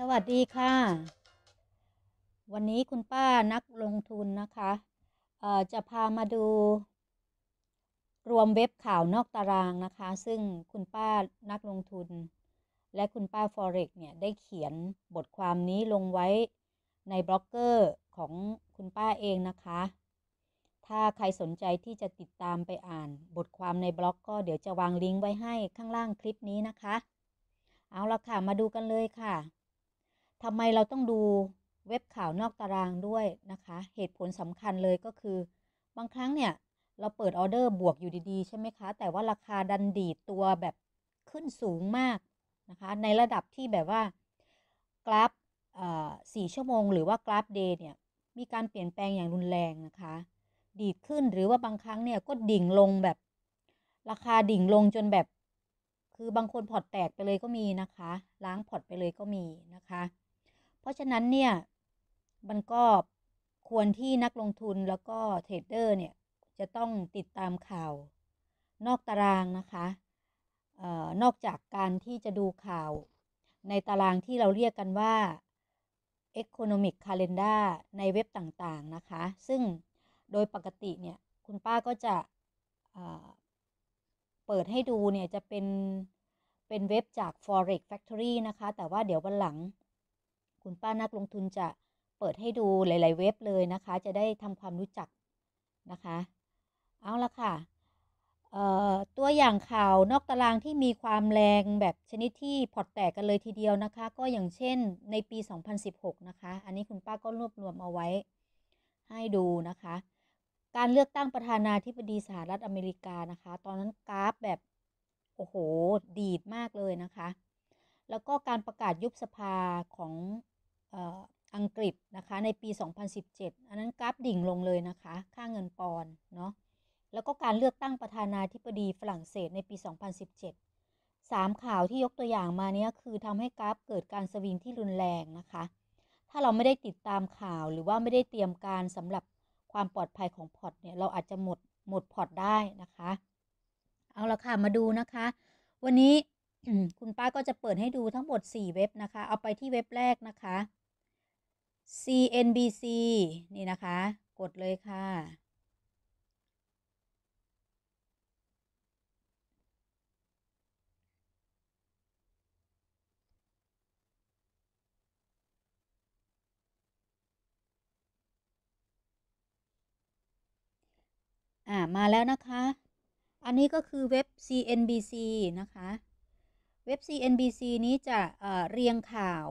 สวัสดีค่ะ วันนี้คุณป้านักลงทุนนะคะจะพามาดู รวมเว็บข่าวนอกตารางนะคะ ซึ่งคุณป้านักลงทุน และคุณป้า Forex เนี่ยได้เขียนบทความนี้ลงไว้ในบล็อกเกอร์ของคุณป้าเองนะคะ ถ้าใครสนใจที่จะติดตามไปอ่าน บทความในบล็อก ก็เดี๋ยวจะวางลิงก์ไว้ให้ข้างล่างคลิปนี้นะคะ เอาละค่ะ มาดูกันเลยค่ะทำไมเราต้องดูเว็บข่าวนอกตารางด้วยนะคะ เหตุผลสำคัญเลยก็คือ บางครั้งเนี่ยเราเปิดออเดอร์บวกอยู่ดีๆใช่ไหมคะ แต่ว่าราคาดันดีด ตัวแบบขึ้นสูงมากนะคะ ในระดับที่แบบว่ากราฟสี่ชั่วโมง หรือว่ากราฟเดย์เนี่ย มีการเปลี่ยนแปลงอย่างรุนแรงนะคะ ดีดขึ้นหรือว่าบางครั้งเนี่ยก็ดิ่งลงแบบ ราคาดิ่งลงจนแบบ คือบางคนพอร์ตแตกไปเลยก็มีนะคะ ล้างพอร์ตไปเลยก็มีนะคะราะฉะนั้นเนี่ย มันก็ควรที่นักลงทุนแล้วก็เทรดเดอร์เนี่ย จะต้องติดตามข่าว นอกตารางนะคะออนอกจากการที่จะดูข่าว ในตารางที่เราเรียกกันว่า Economic Calendar ในเว็บต่างๆ นะคะ ซึ่งโดยปกติเนี่ย คุณป้าก็จะเปิดให้ดูเนี่ย จะเป็น เป็นเว็บจาก Forex Factory นะคะ แต่ว่าเดี๋ยววันหลังคุณ ป้านักลงทุนจะเปิดให้ดูหลาย ๆเว็บเลยนะคะ จะได้ทำความรู้จักนะคะ เอาละค่ะ ตัวอย่างข่าวนอกตารางที่มีความแรงแบบชนิดที่พอตแตกกันเลยทีเดียวนะคะ ก็อย่างเช่นในปี 2016 นะคะ อันนี้คุณป้าก็รวบรวมเอาไว้ให้ดูนะคะ การเลือกตั้งประธานาธิบดีสหรัฐอเมริกานะคะ ตอนนั้นกราฟแบบ โอ้โหดีดมากเลยนะคะ แล้วก็การประกาศยุบสภาของอังกฤษนะคะในปี 2017 อันนั้นกราฟดิ่งลงเลยนะคะ ค่าเงินปอนด์เนาะ แล้วก็การเลือกตั้งประธานาธิบดีฝรั่งเศสในปี 2017 3 ข่าวที่ยกตัวอย่างมาเนี้ยคือทำให้กราฟเกิดการสวิง ที่รุนแรงนะคะ ถ้าเราไม่ได้ติดตามข่าว หรือว่าไม่ได้เตรียมการสำหรับความปลอดภัยของพอร์ตเนี่ยเราอาจจะหมด หมดพอร์ต ได้นะคะ เอาละค่ะ มาดูนะคะ วันนี้คุณป้าก็จะเปิดให้ดูทั้งหมด 4 เว็บนะคะ เอาไปที่เว็บแรกนะคะ CNBC นี่นะคะ กดเลยค่ะ อ่ามาแล้วนะคะ อันนี้ก็คือเว็บ CNBC นะคะเว็บ CNBC นี้จะเเรียงข่าว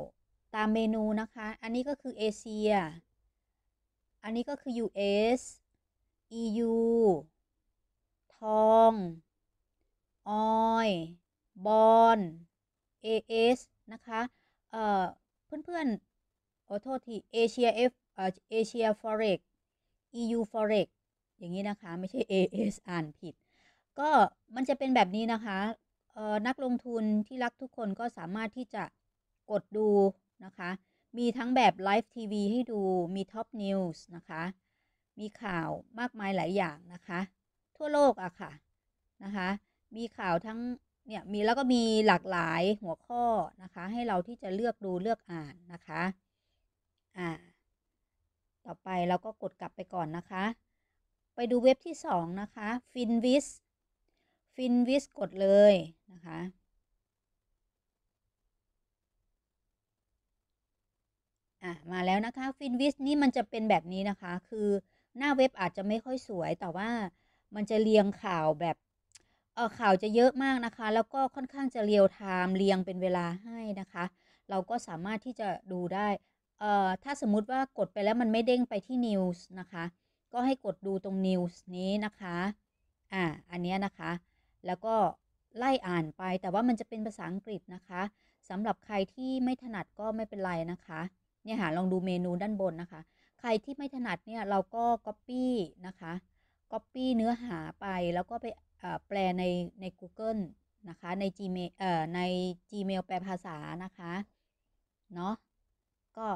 ตามเมนูนะคะ อันนี้ก็คือเอเชีย อันนี้ก็คือ US EU ทอง ออย บอล AS นะคะเื่อ เพื่อนๆขอโทษทีเอเชียเอฟเอเชียฟอเร็ก EU อเร็กอย่างนี้นะคะไม่ใช่ AS อ่านผิด ก็มันจะเป็นแบบนี้นะคะนักลงทุนที่รักทุกคนก็สามารถที่จะกดดูนะคะ มีทั้งแบบไลฟ์ทีวีให้ดูมีท็อปนิวส์นะคะ มีข่าวมากมายหลายอย่างนะคะทั่วโลกอะค่ะนะคะมีข่าวทั้งเนี่ยมีแล้วก็มีหลากหลายหัวข้อนะคะให้เราที่จะเลือกดูเลือกอ่านนะคะอ่าต่อไปเราก็กดกลับไปก่อนนะคะ ไปดูเว็บที่2นะคะ f i n v i s ฟินวิสกดเลยนะคะ่ะมาแล้วนะคะฟินวิสนี่มันจะเป็นแบบนี้นะคะ คือหน้าเว็บอาจจะไม่ค่อยสวยแต่ว่ามันจะเรียงข่าวแบบข่าวจะเยอะมากนะคะ แล้วก็ค่อนข้างจะเรียวไทม์เรียงเป็นเวลาให้นะคะ เราก็สามารถที่จะดูได้เออถ้าสมมุติว่ากดไปแล้วมันไม่เด้งไปที่นิวส์นะคะ ก็ให้กดดูตรงนิวส์นี้นะคะ อ่า อันนี้นะคะแล้วก็ไล่อ่านไป แต่ว่ามันจะเป็นภาษาอังกฤษนะคะ สำหรับใครที่ไม่ถนัดก็ไม่เป็นไรนะคะ เนี่ยหาลองดูเมนูด้านบนนะคะ ใครที่ไม่ถนัดเนี่ยเราก็ Copy นะคะ Copy เนื้อหาไปแล้วก็ไปแปลในใน Google นะคะใน Gmail เอ่อใน Gmail แปลภาษานะคะ เนาะก็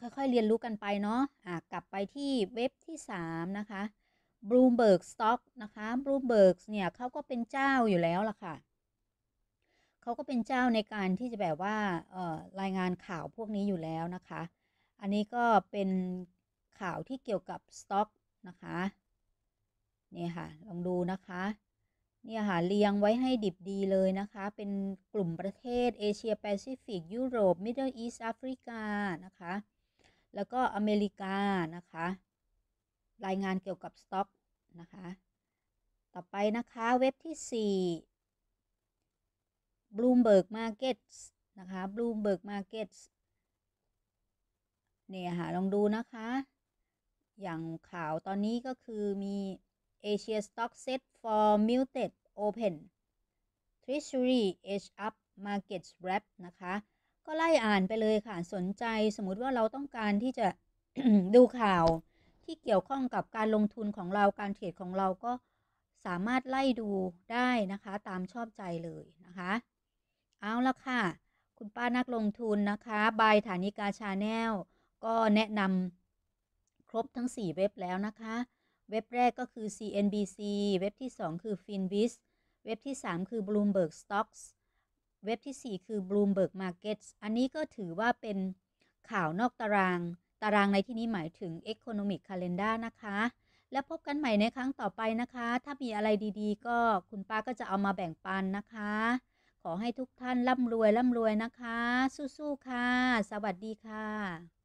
ค่อยๆเรียนรู้กันไปเนาะะกลับไปที่เว็บที่ 3 นะคะบลูเบิร์กสต็อกนะคะบลูเบิร์กเนี่ยเขาก็เป็นเจ้าอยู่แล้วล่ะค่ะเขาก็เป็นเจ้าในการที่จะแบบว่า เอ่อ รายงานข่าวพวกนี้อยู่แล้วนะคะ อันนี้ก็เป็นข่าวที่เกี่ยวกับสต็อกนะคะนี่ค่ะลองดูนะคะ เนี่ยค่ะเรียงไว้ให้ดิบดีเลยนะคะ เป็นกลุ่มประเทศเอเชียแปซิฟิกยุโรปมิดเดิลอีสต์แอฟริกานะคะ แล้วก็อเมริกานะคะรายงานเกี่ยวกับสต็อกนะคะ ต่อไปนะคะเว็บที่ 4 Bloomberg Markets นะคะ Bloomberg Markets เนี่ยค่ะลองดูนะคะ อย่างข่าวตอนนี้ก็คือมี Asia Stock Set for Muted Open Treasury Edge Up Markets Wrap นะคะ ก็ไล่อ่านไปเลยค่ะ สนใจสมมติว่าเราต้องการที่จะดูข่าวที่เกี่ยวข้องกับการลงทุนของเราการเทรดของเราก็สามารถไล่ดูได้นะคะ ตามชอบใจเลยนะคะ เอาละค่ะ คุณป้านักลงทุนนะคะ บายฐานิกาชาแนลก็แนะนำครบทั้ง 4 เว็บแล้วนะคะ เว็บแรกก็คือ CNBC เว็บที่ 2 คือ Finviz เว็บที่ 3 คือ Bloomberg Stocks เว็บที่ 4 คือ Bloomberg Markets อันนี้ก็ถือว่าเป็นข่าวนอกตารางตารางในที่นี้หมายถึง Economic Calendar นะคะ แล้วพบกันใหม่ในครั้งต่อไปนะคะ ถ้ามีอะไรดีๆ ก็คุณป้าก็จะเอามาแบ่งปันนะคะ ขอให้ทุกท่านร่ำรวยร่ำรวยนะคะ สู้ๆค่ะ สวัสดีค่ะ